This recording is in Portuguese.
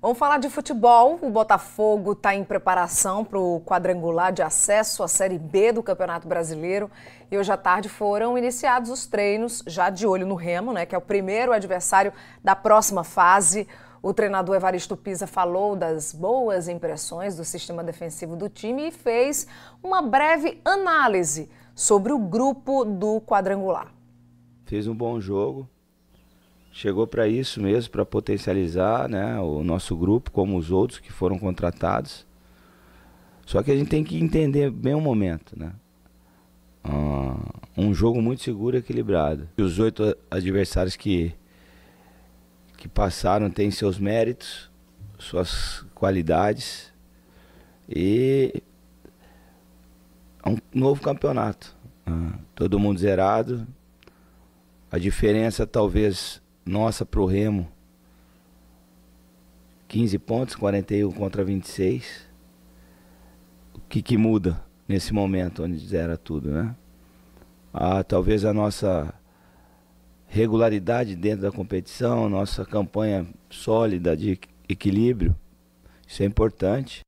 Vamos falar de futebol. O Botafogo está em preparação para o quadrangular de acesso à Série B do Campeonato Brasileiro. E hoje à tarde foram iniciados os treinos, já de olho no Remo, né, que é o primeiro adversário da próxima fase. O treinador Evaristo Pisa falou das boas impressões do sistema defensivo do time e fez uma breve análise sobre o grupo do quadrangular. Fez um bom jogo, chegou para isso mesmo, para potencializar né, o nosso grupo, como os outros que foram contratados. Só que a gente tem que entender bem o momento, né? Ah, um jogo muito seguro e equilibrado. E os oito adversários que, que passaram têm seus méritos, suas qualidades e é um novo campeonato. Ah, todo mundo zerado. A diferença talvez nossa pro Remo, 15 pontos, 41 contra 26. O que, que muda nesse momento onde zera tudo, né? Ah, talvez a nossa regularidade dentro da competição, nossa campanha sólida de equilíbrio, isso é importante.